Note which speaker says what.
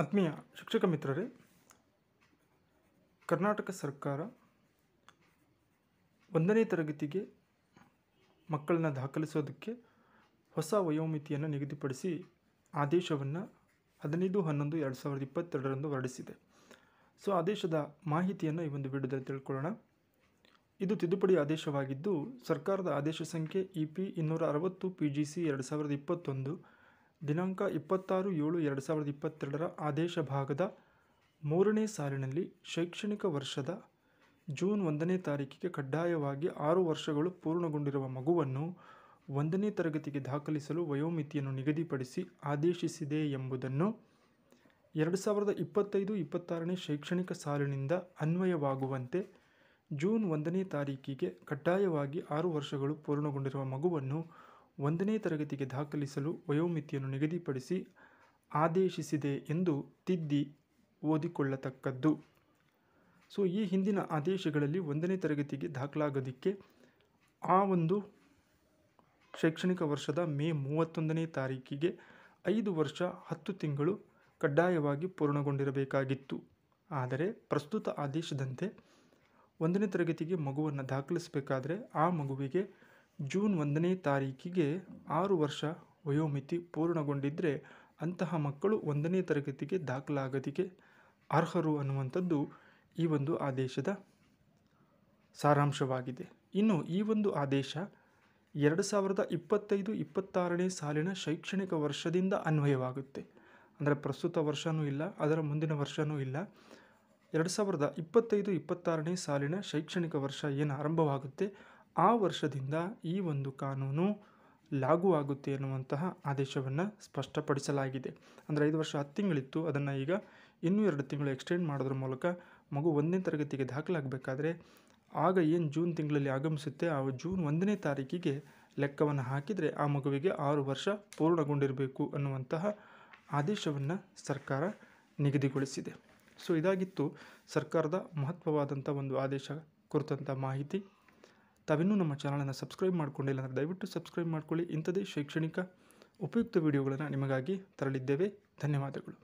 Speaker 1: ಆತ್ಮೀಯ ಶಿಕ್ಷಕ ಮಿತ್ರರೇ ಕರ್ನಾಟಕ ಸರ್ಕಾರ ಒಂದನೇ ತರಗತಿಗೆ ಮಕ್ಕಳನ್ನ ದಾಖಲಿಸೋದಕ್ಕೆ ಹೊಸ ವಯೋಮಿತಿಯನ್ನು ನಿಗದಿಪಡಿಸಿ ಆದೇಶವನ್ನು ಹದಿನೈದು ಹನ್ನೊಂದು ಎರಡು ಸಾವಿರದ ಇಪ್ಪತ್ತೆರಡರಂದು ಹೊರಡಿಸಿದೆ ಸೊ ಆದೇಶದ ಮಾಹಿತಿಯನ್ನು ಈ ಒಂದು ವಿಡಿಯೋದಲ್ಲಿ ತಿಳ್ಕೊಳ್ಳೋಣ ಇದು ತಿದ್ದುಪಡಿ ಆದೇಶವಾಗಿದ್ದು ಸರ್ಕಾರದ ಆದೇಶ ಸಂಖ್ಯೆ ಇ ಪಿ ಇನ್ನೂರ ಅರವತ್ತು ಪಿ ಜಿ ಸಿ ಎರಡು ಸಾವಿರದ ಇಪ್ಪತ್ತೊಂದು ದಿನಾಂಕ ಇಪ್ಪತ್ತಾರು ಏಳು ಎರಡು ಸಾವಿರದ ಇಪ್ಪತ್ತೆರಡರ ಆದೇಶ ಭಾಗದ ಮೂರನೇ ಸಾಲಿನಲ್ಲಿ ಶೈಕ್ಷಣಿಕ ವರ್ಷದ ಜೂನ್ ಒಂದನೇ ತಾರೀಕಿಗೆ ಕಡ್ಡಾಯವಾಗಿ ಆರು ವರ್ಷಗಳು ಪೂರ್ಣಗೊಂಡಿರುವ ಮಗುವನ್ನು ಒಂದನೇ ತರಗತಿಗೆ ದಾಖಲಿಸಲು ವಯೋಮಿತಿಯನ್ನು ನಿಗದಿಪಡಿಸಿ ಆದೇಶಿಸಿದೆ ಎಂಬುದನ್ನು ಎರಡು ಸಾವಿರದ ಇಪ್ಪತ್ತೈದು ಇಪ್ಪತ್ತಾರನೇ ಶೈಕ್ಷಣಿಕ ಸಾಲಿನಿಂದ ಅನ್ವಯವಾಗುವಂತೆ ಜೂನ್ ಒಂದನೇ ತಾರೀಕಿಗೆ ಕಡ್ಡಾಯವಾಗಿ ಆರು ವರ್ಷಗಳು ಪೂರ್ಣಗೊಂಡಿರುವ ಮಗುವನ್ನು ಒಂದನೇ ತರಗತಿಗೆ ದಾಖಲಿಸಲು ವಯೋಮಿತಿಯನ್ನು ನಿಗದಿಪಡಿಸಿ ಆದೇಶಿಸಿದೆ ಎಂದು ತಿದ್ದಿ ಓದಿಕೊಳ್ಳತಕ್ಕದ್ದು ಸೊ ಈ ಹಿಂದಿನ ಆದೇಶಗಳಲ್ಲಿ ಒಂದನೇ ತರಗತಿಗೆ ದಾಖಲಾಗೋದಕ್ಕೆ ಆ ಒಂದು ಶೈಕ್ಷಣಿಕ ವರ್ಷದ ಮೇ ಮೂವತ್ತೊಂದನೇ ತಾರೀಕಿಗೆ ಐದು ವರ್ಷ ಹತ್ತು ತಿಂಗಳು ಕಡ್ಡಾಯವಾಗಿ ಪೂರ್ಣಗೊಂಡಿರಬೇಕಾಗಿತ್ತು ಆದರೆ ಪ್ರಸ್ತುತ ಆದೇಶದಂತೆ ಒಂದನೇ ತರಗತಿಗೆ ಮಗುವನ್ನು ದಾಖಲಿಸಬೇಕಾದರೆ ಆ ಮಗುವಿಗೆ ಜೂನ್ ಒಂದನೇ ತಾರೀಕಿಗೆ ಆರು ವರ್ಷ ವಯೋಮಿತಿ ಪೂರ್ಣಗೊಂಡಿದ್ದರೆ ಅಂತಹ ಮಕ್ಕಳು ಒಂದನೇ ತರಗತಿಗೆ ದಾಖಲಾಗದಿಗೆ ಅರ್ಹರು ಅನ್ನುವಂಥದ್ದು ಈ ಒಂದು ಆದೇಶದ ಸಾರಾಂಶವಾಗಿದೆ ಇನ್ನು ಈ ಒಂದು ಆದೇಶ ಎರಡು ಸಾವಿರದ ಇಪ್ಪತ್ತೈದು ಇಪ್ಪತ್ತಾರನೇ ಸಾಲಿನ ಶೈಕ್ಷಣಿಕ ವರ್ಷದಿಂದ ಅನ್ವಯವಾಗುತ್ತೆ ಅಂದರೆ ಪ್ರಸ್ತುತ ವರ್ಷವೂ ಇಲ್ಲ ಅದರ ಮುಂದಿನ ವರ್ಷವೂ ಇಲ್ಲ ಎರಡು ಸಾವಿರದ ಇಪ್ಪತ್ತೈದು ಇಪ್ಪತ್ತಾರನೇ ಸಾಲಿನ ಶೈಕ್ಷಣಿಕ ವರ್ಷ ಏನು ಆರಂಭವಾಗುತ್ತೆ ಆ ವರ್ಷದಿಂದ ಈ ಒಂದು ಕಾನೂನು ಲಾಗು ಆಗುತ್ತೆ ಎನ್ನುವಂತಹ ಆದೇಶವನ್ನು ಸ್ಪಷ್ಟಪಡಿಸಲಾಗಿದೆ ಅಂದರೆ ಐದು ವರ್ಷ ಹತ್ತು ತಿಂಗಳಿತ್ತು ಅದನ್ನು ಈಗ ಇನ್ನೂ ಎರಡು ತಿಂಗಳು ಎಕ್ಸ್ಟೆಂಡ್ ಮಾಡೋದ್ರ ಮೂಲಕ ಮಗು ಒಂದನೇ ತರಗತಿಗೆ ದಾಖಲಾಗಬೇಕಾದ್ರೆ ಆಗ ಏನು ಜೂನ್ ತಿಂಗಳಲ್ಲಿ ಆಗಮಿಸುತ್ತೆ ಆ ಜೂನ್ ಒಂದನೇ ತಾರೀಕಿಗೆ ಲೆಕ್ಕವನ್ನು ಹಾಕಿದರೆ ಆ ಮಗುವಿಗೆ ಆರು ವರ್ಷ ಪೂರ್ಣಗೊಂಡಿರಬೇಕು ಅನ್ನುವಂತಹ ಆದೇಶವನ್ನು ಸರ್ಕಾರ ನಿಗದಿಗೊಳಿಸಿದೆ ಸೊ ಇದಾಗಿತ್ತು ಸರ್ಕಾರದ ಮಹತ್ವವಾದಂಥ ಒಂದು ಆದೇಶ ಕುರಿತಂಥ ಮಾಹಿತಿ ತಾವಿನ್ನೂ ನಮ್ಮ ಚಾನಲನ್ನು ಸಬ್ಸ್ಕ್ರೈಬ್ ಮಾಡಿಕೊಂಡಿಲ್ಲ ಅಂದರೆ ದಯವಿಟ್ಟು ಸಬ್ಸ್ಕ್ರೈಬ್ ಮಾಡಿಕೊಳ್ಳಿ ಇಂಥದೇ ಶೈಕ್ಷಣಿಕ ಉಪಯುಕ್ತ ವಿಡಿಯೋಗಳನ್ನು ನಿಮಗಾಗಿ ತರಲಿದ್ದೇವೆ ಧನ್ಯವಾದಗಳು